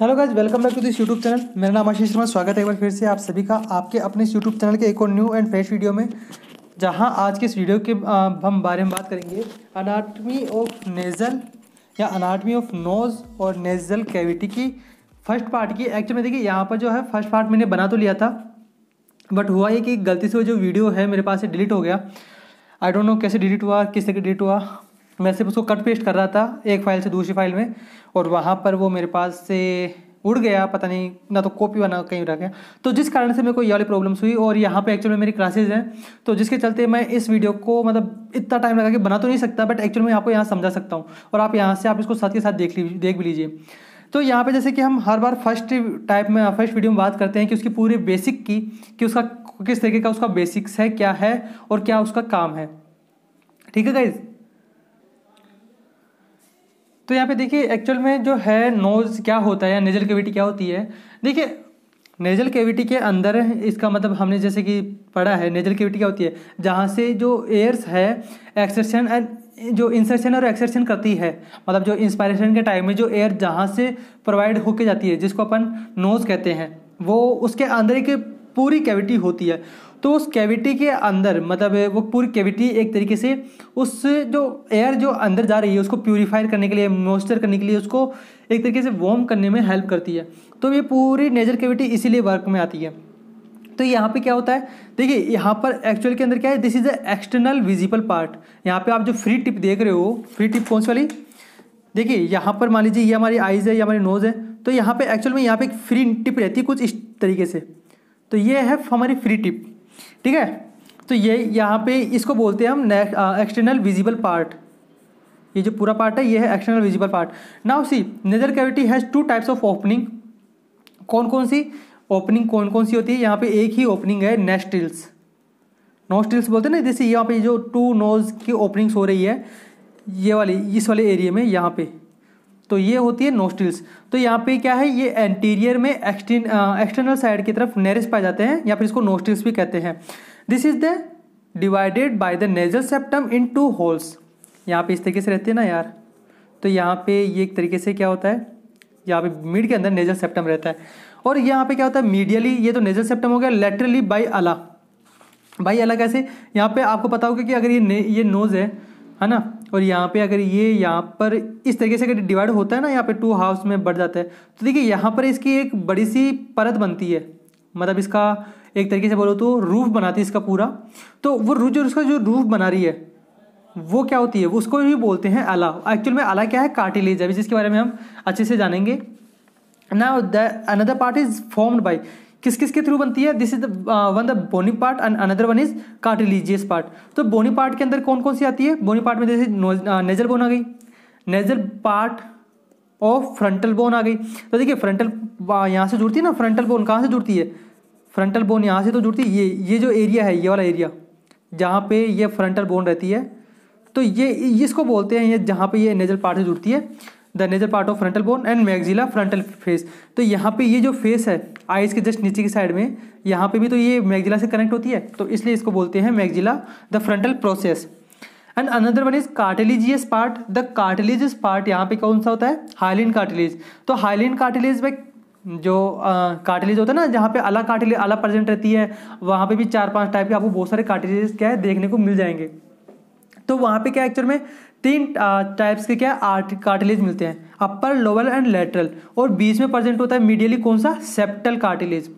Hello guys welcome back to this YouTube channel मेरा नाम आशीष शर्मा स्वागत है एक बार फिर से आप सभी का आपके अपने इस यूट्यूब चैनल के एक और न्यू एंड फ्रेश वीडियो में जहां आज के इस वीडियो के हम बारे में बात करेंगे अनाटमी ऑफ नेज़ल या अनाटमी ऑफ नोज़ और नेज़ल कैविटी की फर्स्ट पार्ट की एक्चुअल में देखिए यहाँ पर जो है फर्स्ट पार्ट मैंने बना तो लिया था बट हुआ ये कि गलती से जो वीडियो है मेरे पास से डिलीट हो गया आई डोंट नो कैसे डिलीट हुआ किस तरह डिलीट हुआ मैं सिर्फ उसको कट पेस्ट कर रहा था एक फाइल से दूसरी फाइल में और वहाँ पर वो मेरे पास से उड़ गया पता नहीं ना तो कॉपी बना कहीं रह गया तो जिस कारण से मेरे को ये वाली प्रॉब्लम्स हुई और यहाँ पे एक्चुअल में मेरी क्लासेज हैं तो जिसके चलते मैं इस वीडियो को मतलब इतना टाइम लगा कि बना तो नहीं सकता बट एक्चुअल में आपको यहाँ समझा सकता हूँ और आप यहाँ से आप इसको साथ के साथ देख लीजिए देख भी लीजिए तो यहाँ पे जैसे कि हम हर बार फर्स्ट टाइप में फर्स्ट वीडियो में बात करते हैं कि उसकी पूरी बेसिक की कि उसका किस तरीके का उसका बेसिक्स है क्या है और क्या उसका काम है ठीक है गाइज़ तो यहाँ पे देखिए एक्चुअल में जो है नोज़ क्या होता है या नेजल कैविटी क्या होती है देखिए नेजल कैविटी के अंदर इसका मतलब हमने जैसे कि पढ़ा है नेजल कैविटी क्या होती है जहाँ से जो एयर्स है एक्सरसन एंड जो इंसर्शन और एक्सरसन करती है मतलब जो इंस्पायरेशन के टाइम में जो एयर जहाँ से प्रोवाइड होके जाती है जिसको अपन नोज़ कहते हैं वो उसके अंदर एक पूरी कैविटी होती है तो उस कैविटी के अंदर मतलब वो पूरी कैविटी एक तरीके से उस जो एयर जो अंदर जा रही है उसको प्योरीफाई करने के लिए मॉइस्चर करने के लिए उसको एक तरीके से वॉर्म करने में हेल्प करती है तो ये पूरी नेजर कैविटी इसीलिए वर्क में आती है तो यहाँ पे क्या होता है देखिए यहाँ पर एक्चुअल के अंदर क्या है this is a external visible part यहाँ पे आप जो फ्री टिप देख रहे हो फ्री टिप कौन सी वाली देखिए यहाँ पर मान लीजिए ये हमारी आइज़ है ये हमारी नोज़ है तो यहाँ पे एक्चुअल में यहाँ पे एक फ्री टिप रहती है कुछ इस तरीके से तो ये है हमारी फ्री टिप ठीक है तो ये यहाँ पे इसको बोलते हैं हम एक्सटर्नल विजिबल पार्ट ये जो पूरा पार्ट है ये है external visible part now see nasal cavity has two types of opening कौन कौन सी ओपनिंग कौन कौन सी होती है यहाँ पे एक ही ओपनिंग है नेस्टिल्स नोस्टिल्स बोलते हैं ना जैसे यहाँ पे जो टू नोज़ की ओपनिंग्स हो रही है ये वाली इस वाले एरिया में यहाँ पे तो ये होती है नोस्टिल्स तो यहाँ पे क्या है ये एंटीरियर में एक्सटर्नल साइड की तरफ नेरिस पाए जाते हैं या फिर इसको नोस्टिल्स भी कहते हैं this is the divided by the nasal septum in two holes यहाँ पे इस तरीके से रहते हैं ना यार तो यहाँ पे ये एक तरीके से क्या होता है यहाँ पे मिड के अंदर नेजल सेप्टम रहता है और यहाँ पे क्या होता है मीडियली ये तो नेजल सेप्टम हो गया लेटरली बाई अला भाई अलग ऐसे यहाँ पे आपको पता होगा कि अगर ये ये नोज़ है है ना और यहाँ पे अगर ये यहाँ पर इस तरीके से अगर डिवाइड होता है ना यहाँ पे टू हाफ्स में बढ़ जाता है तो देखिए यहाँ पर इसकी एक बड़ी सी परत बनती है मतलब इसका एक तरीके से बोलो तो रूफ बनाती है इसका पूरा तो वो रूफ जो उसका जो रूफ बना रही है वो क्या होती है वो उसको भी बोलते हैं अला एक्चुअल में अला क्या है कार्टिलेज अभी जिसके बारे में हम अच्छे से जानेंगे ना another part is is by किस किस के थ्रू बनती है this is the one the bony part and another one is cartilaginous part तो बोनी पार्ट के अंदर कौन कौन सी आती है बोनी पार्ट में जैसे नेजल बोन uh, आ गई नेजल पार्ट और फ्रंटल बोन आ गई तो देखिए फ्रंटल uh, यहाँ से जुड़ती है ना फ्रंटल बोन कहाँ से जुड़ती है फ्रंटल बोन यहाँ से तो जुड़ती है ये ये जो एरिया है ये वाला एरिया जहाँ पे ये फ्रंटल बोन रहती है तो ये इसको बोलते हैं ये जहाँ पे ये नेजल पार्ट से जुड़ती है the nasal part of frontal bone and maxilla frontal face तो यहाँ पे ये जो फेस है आइज़ के जस्ट नीचे की साइड में यहाँ पे भी तो ये मैगजिला से कनेक्ट होती है तो इसलिए इसको बोलते हैं maxilla the frontal process and another one is cartilaginous part the cartilaginous part यहाँ पे कौन सा होता है हाइलिन कार्टिलेज तो हाइलिन कार्टिलेज में जो कार्टिलेज होता है ना जहाँ पे अला कार्टिलेज अला प्रेजेंट रहती है वहाँ पे भी चार पांच टाइप के आपको बहुत सारे कार्टिलेज क्या है देखने को मिल जाएंगे तो वहाँ पे क्या एक्चुअल में तीन टाइप्स के क्या कार्टिलेज मिलते हैं अपर लोअर एंड लेटरल और बीच में प्रेजेंट होता है मीडियली कौन सा सेप्टल कार्टिलेज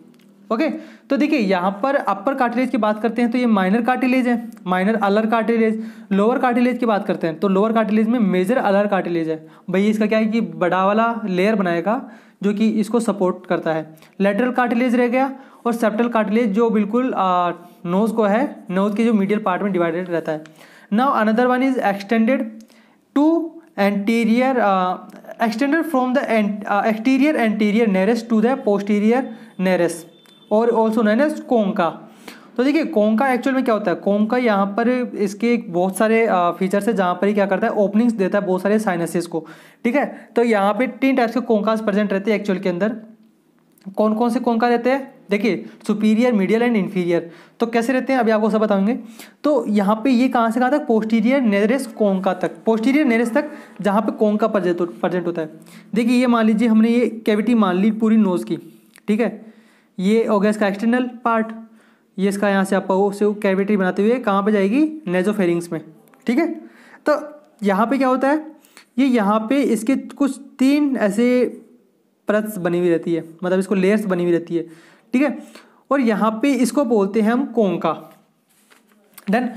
ओके तो देखिए यहाँ पर अपर कार्टिलेज की बात करते हैं तो ये माइनर कार्टिलेज है minor alar cartilage lower cartilage की बात करते हैं तो लोअर कार्टिलेज में मेजर अलर कार्टिलेज है भैया इसका क्या है कि बड़ा वाला लेयर बनाएगा जो कि इसको सपोर्ट करता है लेटरल कार्टिलेज रह गया और सेप्टल कार्टिलेज जो बिल्कुल नोज़ को है नोज़ के जो मीडियल पार्ट में डिवाइडेड रहता है now another one is extended to anterior uh, extended from the anterior uh, exterior anterior nearest to the posterior और ऑल्सो नैन एज कोंका तो देखिए कोंका एक्चुअल में क्या होता है कोंका यहाँ पर इसके बहुत सारे फीचर्स uh, है जहाँ पर ही क्या करता है ओपनिंग्स देता है बहुत सारे साइनसेस को ठीक है तो यहाँ पे तीन टाइप्स के कोंकास प्रेजेंट रहते हैं एक्चुअल के अंदर कौन कौन से कौन का रहते हैं देखिए सुपीरियर मीडियल एंड इन्फीरियर तो कैसे रहते हैं अभी आपको सब बताऊंगे तो यहाँ पे ये कहाँ से कहाँ तक पोस्टीरियर नेरिस कोंका तक पोस्टीरियर नेरिस तक जहाँ पे कोंका प्रजेंट होता है देखिए ये मान लीजिए हमने ये कैविटी मान ली पूरी नोज़ की ठीक है ये हो गया इसका एक्सटर्नल पार्ट ये इसका यहाँ से आप कैविटी बनाते हुए कहाँ पर जाएगी नेजोफेरिंग्स में ठीक है तो यहाँ पर क्या होता है ये यहाँ पर इसके कुछ तीन ऐसे परत बनी हुई रहती है मतलब इसको लेयर्स बनी हुई रहती है ठीक है और यहाँ पे इसको बोलते हैं हम कोंका देन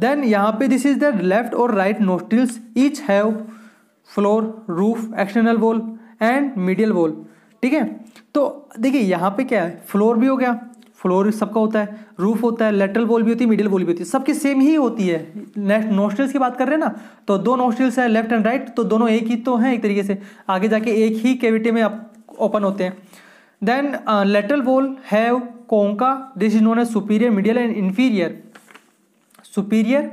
देन यहाँ पे दिस इज द लेफ्ट और right nostrils each have floor roof external wall and medial wall ठीक है तो देखिए यहाँ पे क्या है फ्लोर भी हो गया फ्लोर सबका होता है रूफ होता है लेटरल वॉल भी होती है मिडिल वॉल भी होती है सबकी सेम ही होती है नेक्स्ट नोस्टल्स की बात कर रहे हैं ना तो दो नोस्टिल्स है लेफ्ट एंड राइट तो दोनों एक ही तो हैं एक तरीके से आगे जाके एक ही कैविटी में आप ओपन होते हैं then lateral wall have concha this is known as superior medial and inferior superior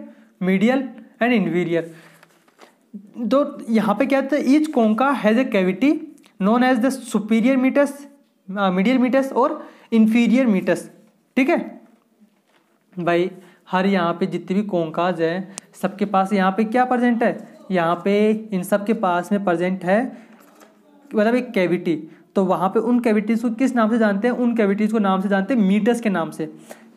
medial and inferior तो यहाँ पे क्या था each concha has a cavity known as the superior meatus medial meatus और इन्फीरियर मीटस ठीक है भाई हर यहाँ पे जितनी भी कोंकाज है सबके पास यहाँ पे क्या प्रजेंट है यहाँ पे इन सब के पास में प्रजेंट है मतलब एक कैविटी तो वहाँ पे उन कैविटीज़ को किस नाम से जानते हैं उन कैविटीज़ को नाम से जानते हैं मीटस के नाम से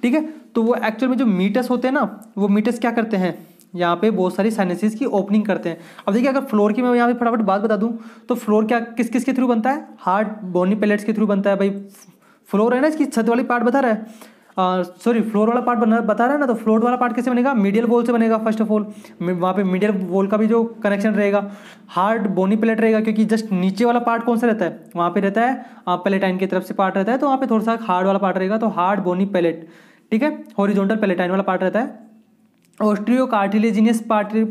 ठीक है तो वो एक्चुअल में जो मीटस होते हैं ना वो मीटस क्या करते हैं यहाँ पे बहुत सारी साइनसिस की ओपनिंग करते हैं अब देखिए अगर फ्लोर की मैं यहाँ पे फटाफट बात बता दूँ तो फ्लोर क्या किस किस के थ्रू बनता है हार्ड बोनी पेलेट्स के थ्रू बनता है भाई फ्लोर है ना इसकी छत वाली पार्ट बता रहा है सॉरी फ्लोर वाला पार्ट बना बता रहा है ना तो फ्लोर वाला पार्ट कैसे बनेगा मीडियल वॉल से बनेगा फर्स्ट ऑफ ऑल वहाँ पे मीडियल वॉल का भी जो कनेक्शन रहेगा हार्ड बोनी प्लेट रहेगा क्योंकि जस्ट नीचे वाला पार्ट कौन सा रहता है वहाँ पे रहता है पेलेटाइन की तरफ से पार्ट रहता है तो वहाँ पे थोड़ा सा हार्ड वाला पार्ट रहेगा तो हार्ड बोनी पैलेट ठीक है हॉरिजॉन्टल पेलेटाइन वाला पार्ट रहता है ऑस्ट्रियो कार्टिलेजिनियस पार्टी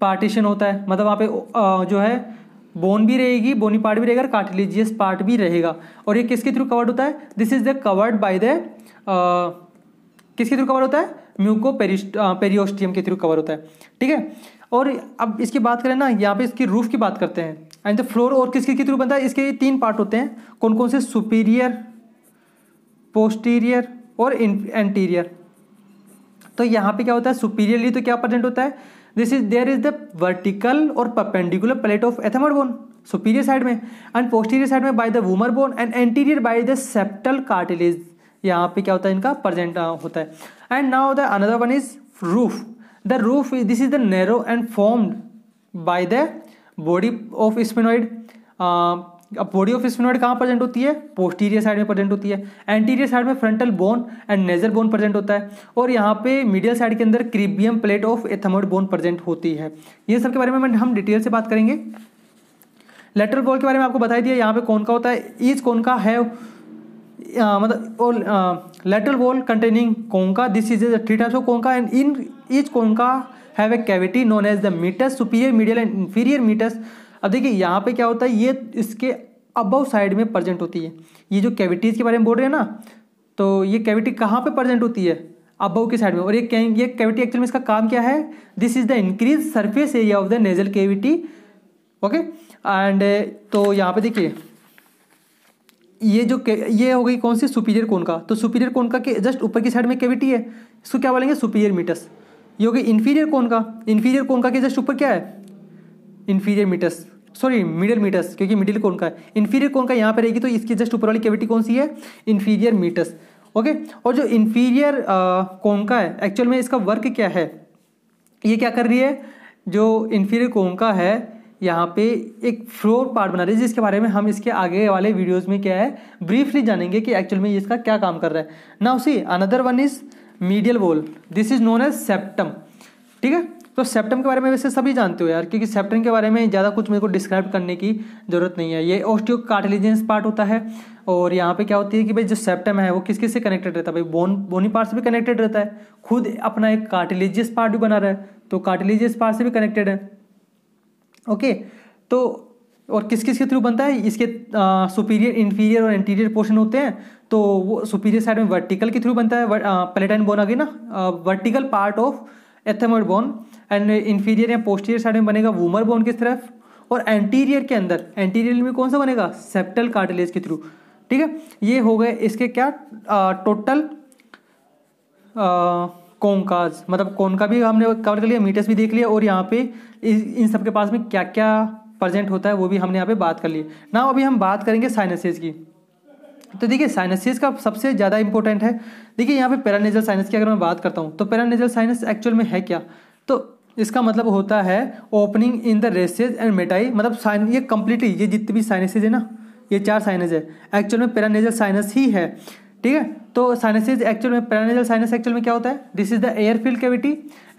पार्टीशन होता है मतलब वहाँ पे जो है बोन भी रहेगी बोनी पार्ट भी रहेगा कार्टिलेजियस पार्ट भी रहेगा और ये किसके थ्रू कवर्ड होता है this is the covered by the किसके थ्रू कवर होता है म्यूको पेरियोस्टियम के थ्रू कवर होता है ठीक है और अब इसकी बात करें ना यहाँ पे इसकी रूफ़ की बात करते हैं एंड द फ्लोर और किसके के थ्रू बनता है इसके तीन पार्ट होते हैं कौन कौन से सुपीरियर पोस्टीरियर और एंटीरियर तो यहाँ पे क्या होता है सुपीरियरली तो क्या प्रेजेंट होता है this is there is the vertical और perpendicular plate of ethmoid bone superior side में एंड पोस्टीरियर साइड में by the vomer bone and anterior by the septal cartilage यहाँ पे क्या होता है इनका प्रजेंट होता है and now the another one is roof the roof this is the narrow and formed by the body of sphenoid अब body of sphenoid कहाँ प्रेजेंट होती है पोस्टीरियर साइड में प्रेजेंट होती है एंटीरियर साइड में frontal bone and nasal bone present होता है और यहाँ पे मीडियल साइड के अंदर cribriform plate of ethmoid bone present होती है ये सब के बारे में हम डिटेल से बात करेंगे लेटरल बॉल के बारे में आपको बता दिया यहाँ पे कौन का होता है ईज कौन का है मतलब lateral wall containing concha this is three types of concha and in each concha have a cavity known as the meatus superior medial and inferior meatus अब देखिए यहाँ पे क्या होता है ये इसके अबव साइड में प्रजेंट होती है ये जो कैविटीज़ के बारे में बोल रहे हैं ना तो ये कैविटी कहाँ पे प्रजेंट होती है अबव के साइड में और ये ये कैविटी एक्चुअली में इसका काम क्या है this is the increase surface area of the nasal cavity okay and तो यहाँ पे देखिए ये जो ये हो गई कौन सी सुपीरियर कोन का तो सुपीरियर कोन का के जस्ट ऊपर की साइड में कैविटी है इसको क्या बोलेंगे सुपीरियर मीटस ये हो गई इन्फीरियर कोन का इन्फीरियर कोन का के जस्ट ऊपर क्या है inferior meatus sorry middle meatus क्योंकि मिडिल कोन का है इन्फीरियर कोन का यहाँ पर रहेगी तो इसकी जस्ट ऊपर वाली कैविटी कौन सी है इन्फीरियर मीटस ओके और जो इन्फीरियर कोन का है एक्चुअल में इसका वर्क क्या है ये क्या कर रही है जो इन्फीरियर कोन का है यहाँ पे एक फ्लोर पार्ट बना रही है जिसके बारे में हम इसके आगे वाले वीडियोस में क्या है ब्रीफली जानेंगे कि एक्चुअल में इसका क्या काम कर रहा है ना उसी another one is medial wall this is known as septum ठीक है तो सेप्टम के बारे में वैसे सभी जानते हो यार क्योंकि सेप्टम के बारे में ज़्यादा कुछ मेरे को डिस्क्राइब करने की ज़रूरत नहीं है ये ओस्टियो कार्टिलिजेंस पार्ट होता है और यहाँ पे क्या होती है कि भाई जो सेप्टम है वो किस किस से कनेक्टेड रहता है भाई बोन बोनी पार्ट से भी कनेक्टेड रहता है खुद अपना एक कार्टिलेजियस पार्ट भी बना रहा है तो कार्टिलेजियस पार्ट से भी कनेक्टेड है ओके तो और किस किस के थ्रू बनता है इसके सुपीरियर इंफीरियर और इंटीरियर पोर्शन होते हैं तो वो सुपीरियर साइड में वर्टिकल के थ्रू बनता है पेलेटाइन बोन आ गई ना vertical part of ethmoid bone and inferior या पोस्टीरियर साइड में बनेगा वूमर बोन की तरफ और एंटीरियर के अंदर एंटीरियर में कौन सा बनेगा सेप्टल कार्टिलेज के थ्रू ठीक है ये हो गए इसके क्या आ, टोटल आ, कोंकाज मतलब कौन का भी हमने कवर कर लिया मीटर्स भी देख लिया और यहाँ पे इन सब के पास में क्या क्या प्रजेंट होता है वो भी हमने यहाँ पे बात कर ली ना अभी हम बात करेंगे साइनसेज की तो देखिए साइनसेज का सबसे ज़्यादा इंपॉर्टेंट है देखिए यहाँ पे पैरानेजल साइनस की अगर मैं बात करता हूँ तो पैरानेजल साइनस एक्चुअल में है क्या तो इसका मतलब होता है opening in the recess and मेटाई मतलब साइन ये कम्प्लीटली ये जितने भी साइनसेज है ना ये चार साइनस है एक्चुअल में पैरानेजल साइनस ही है ठीक है तो साइनसिस एक्चुअल में पैरानेजल साइनस एक्चुअल में क्या होता है this is the air filled cavity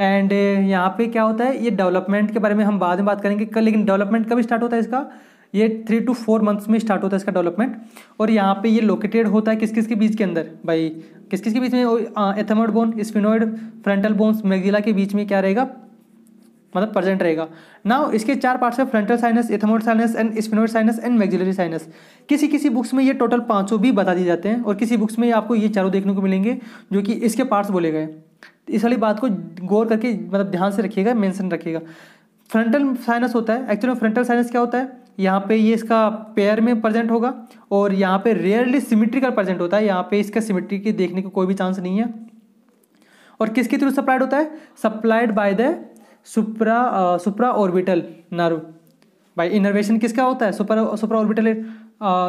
and यहाँ पे क्या होता है ये डेवलपमेंट के बारे में हम बाद में बात करेंगे कल लेकिन डेवलपमेंट कब स्टार्ट होता है इसका ये थ्री टू फोर मंथ्स में स्टार्ट होता है इसका डेवलपमेंट और यहाँ पे ये लोकेटेड होता है किस किस के बीच के अंदर भाई किस किस के बीच में ethmoid bone sphenoid frontal bones maxilla के बीच में क्या रहेगा मतलब प्रेजेंट रहेगा नाउ इसके चार पार्ट्स हैं frontal sinus ethmoid sinus and sphenoid sinus and maxillary sinus किसी किसी बुक्स में ये टोटल पाँचों भी बता दिए जाते हैं और किसी बुक्स में आपको ये चारों देखने को मिलेंगे जो कि इसके पार्ट्स बोले गए इस वाली बात को गौर करके मतलब ध्यान से रखिएगा मेंशन रखिएगा फ्रंटल साइनस होता है एक्चुअली फ्रंटल साइनस क्या होता है यहाँ पे ये इसका पेयर में प्रेजेंट होगा और यहाँ पे रेयरली सिमेट्रिकल प्रेजेंट होता है यहाँ पे इसका सिमिट्री के देखने का को कोई भी चांस नहीं है और किसके थ्रू सप्लाइड होता है supplied by the supra supra orbital nerve भाई इनर्वेशन किसका होता है सुपर सुपरा ऑर्बिटल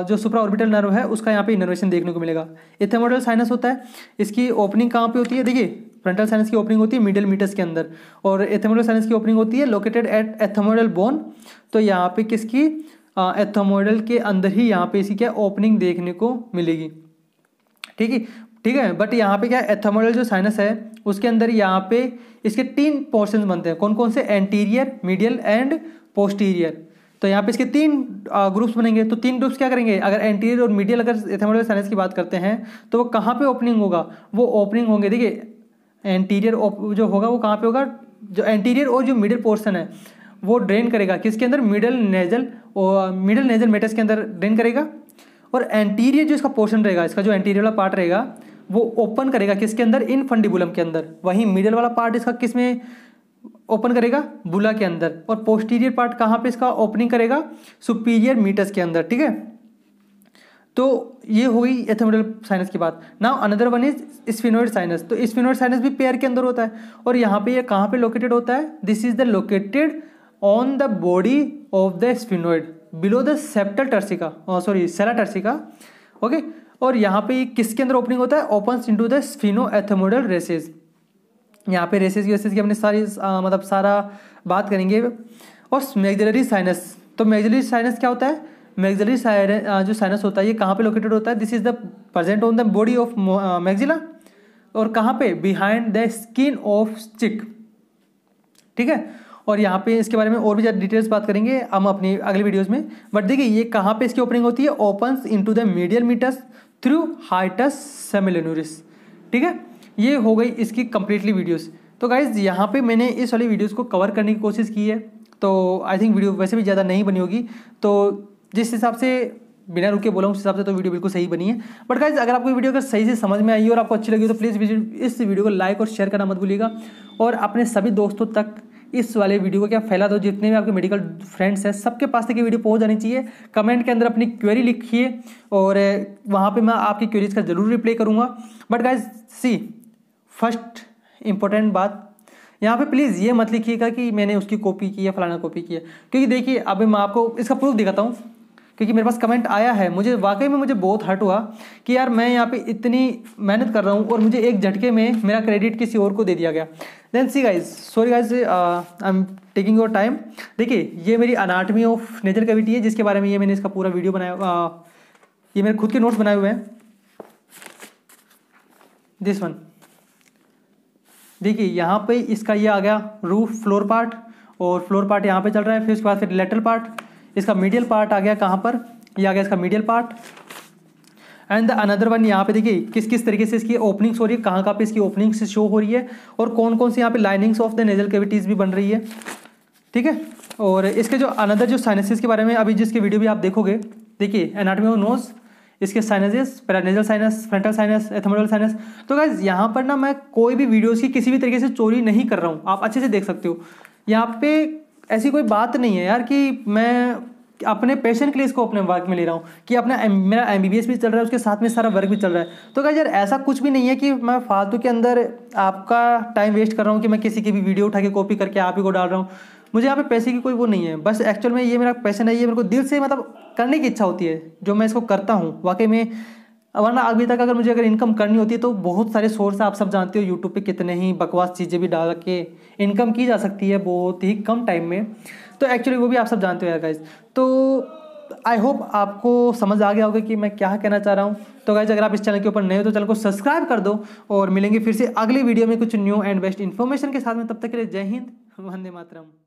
जो सुपरा ऑर्बिटल नर्व है उसका यहाँ पे इनर्वेशन देखने को मिलेगा इथेमोडल साइनस होता है इसकी ओपनिंग कहाँ पे होती है देखिए फ्रंटल साइनस की ओपनिंग होती है मिडिल मीटर्स के अंदर और एथेमोडल साइनस की ओपनिंग होती है लोकेटेड एट एथेमोडल बोन तो यहाँ पे किसकी एथेमोडल के अंदर ही यहाँ पे इसकी क्या ओपनिंग देखने को मिलेगी ठीक है ठीक है बट यहाँ पे क्या एथमोडल जो साइनस है उसके अंदर यहाँ पे इसके तीन पोर्शन बनते हैं कौन कौन से एंटीरियर मीडियल एंड पोस्टीरियर तो यहाँ पे इसके तीन ग्रुप्स बनेंगे तो तीन ग्रुप्स क्या करेंगे अगर एंटीरियर और मीडियल अगर एथमोडल साइनस की बात करते हैं तो वो कहाँ पे ओपनिंग होगा वो ओपनिंग होंगे देखिए एंटीरियर जो होगा वो कहाँ पे होगा जो एंटीरियर और जो मिडिल पोर्सन है वो ड्रेन करेगा किसके अंदर मिडल नेजल और मिडल नेजल मेटस के अंदर ड्रेन करेगा और एंटीरियर जो इसका पोर्शन रहेगा इसका जो एंटीरियर वाला पार्ट रहेगा वो ओपन करेगा किसके अंदर इन फंडिबुलम के अंदर वहीं मिडल वाला पार्ट इसका किस में ओपन करेगा बुला के अंदर और पोस्टीरियर पार्ट कहाँ पे इसका ओपनिंग करेगा सुपीरियर मीटर्स के अंदर ठीक है तो ये हो गई एथेमिडल साइनस की बात now another one is sphenoid sinus तो स्पिनोइड साइनस भी पेयर के अंदर होता है और यहाँ पे ये कहाँ पे लोकेटेड होता है this is the located on the body of the sphenoid below the septal turcica sorry sella turcica okay okay? और यहाँ पे किसके अंदर ओपनिंग होता है open into the sphenoethmoidal recess यहाँ पे रेसेज की रेसेज की हमने सारी आ, मतलब सारा बात करेंगे और मैगजलरी साइनस तो मैगजलरी साइनस क्या होता है मैगजलरी जो साइनस होता है ये कहाँ पे लोकेटेड होता है this is the present on the body of maxilla और कहाँ पे बिहाइंड द स्किन ऑफ चिक ठीक है और यहाँ पे इसके बारे में और भी ज़्यादा डिटेल्स बात करेंगे हम अपनी अगली वीडियोस में बट देखिए ये कहाँ पे इसकी ओपनिंग होती है open into the medial meatus through hiatus semilunaris ठीक है ये हो गई इसकी कंप्लीटली वीडियोस तो गाइज यहाँ पे मैंने इस वाली वीडियोस को कवर करने की कोशिश की है तो आई थिंक वीडियो वैसे भी ज़्यादा नहीं बनी होगी तो जिस हिसाब से बिना रुके बोला उस हिसाब से तो वीडियो बिल्कुल सही बनी है बट गाइज अगर आपको वीडियो अगर सही से समझ में आई और आपको अच्छी लगी तो प्लीज़ इस वीडियो को लाइक और शेयर करना मत भूलिएगा और अपने सभी दोस्तों तक इस वाले वीडियो को क्या फैला दो जितने भी आपके मेडिकल फ्रेंड्स हैं सबके पास तक ये वीडियो पहुंच जानी चाहिए कमेंट के अंदर अपनी क्वेरी लिखिए और वहाँ पे मैं आपकी क्वेरीज का ज़रूर रिप्लाई करूँगा but guys see first important बात यहाँ पे प्लीज़ ये मत लिखिएगा कि मैंने उसकी कॉपी की है फलाना कॉपी की है क्योंकि देखिए अभी मैं आपको इसका प्रूफ दिखाता हूँ क्योंकि मेरे पास कमेंट आया है मुझे वाकई में मुझे बहुत हर्ट हुआ कि यार मैं यहाँ पे इतनी मेहनत कर रहा हूँ और मुझे एक झटके में मेरा क्रेडिट किसी और को दे दिया गया then see guys sorry guys I am taking your time देखिए ये मेरी अनाटमी ऑफ नेचर कविटी है जिसके बारे में ये मैंने इसका पूरा वीडियो बनाया uh, ये मेरे खुद के नोट्स बनाए हुए हैं दिस वन देखिए यहाँ पे इसका ये आ गया रूफ फ्लोर पार्ट और फ्लोर पार्ट यहाँ पे चल रहा है फिर उसके बाद फिर लेटर पार्ट इसका मीडियल पार्ट आ गया कहाँ पर ये आ गया इसका medial part and the another one यहाँ पे देखिए किस किस तरीके से इसकी ओपनिंग्स हो रही है कहाँ कहाँ पे इसकी ओपनिंग्स शो हो रही है और कौन कौन सी यहाँ पे linings of the nasal cavities भी बन रही है ठीक है और इसके जो अनदर जो साइनसिस के बारे में अभी जिसके वीडियो भी आप देखोगे देखिए एनाटमी ऑफ नोज इसके sinuses paranasal sinus frontal sinus ethmoidal sinus तो गाइज यहाँ पर ना मैं कोई भी वीडियोज़ की किसी भी तरीके से चोरी नहीं कर रहा हूँ आप अच्छे से देख सकते हो यहाँ पे ऐसी कोई बात नहीं है यार कि मैं अपने पेशेंट के लिए इसको अपने वर्क में ले रहा हूँ कि अपना मेरा एम भी चल रहा है उसके साथ में सारा वर्क भी चल रहा है तो क्या यार ऐसा कुछ भी नहीं है कि मैं फालतू के अंदर आपका टाइम वेस्ट कर रहा हूँ कि मैं किसी की भी वीडियो उठा के कॉपी करके आप ही को डाल रहा हूँ मुझे यहाँ पे पैसे की कोई वो नहीं है बस एक्चुअल में ये मेरा पैसन है ये मेरे को दिल से मतलब करने की इच्छा होती है जो मैं इसको करता हूँ वाकई में वरना अभी तक अगर मुझे अगर इनकम करनी होती है तो बहुत सारे सोर्स आप सब जानते हो यूट्यूब पे कितने ही बकवास चीज़ें भी डाल के इनकम की जा सकती है बहुत ही कम टाइम में तो एक्चुअली वो भी आप सब जानते हो यार गाइज तो आई होप आपको समझ आ गया होगा कि मैं क्या कहना चाह रहा हूँ तो गाइज अगर आप इस चैनल के ऊपर नए हो तो चैनल को सब्सक्राइब कर दो और मिलेंगे फिर से अगली वीडियो में कुछ न्यू एंड बेस्ट इन्फॉर्मेशन के साथ में तब तक के लिए जय हिंद वंदे मातरम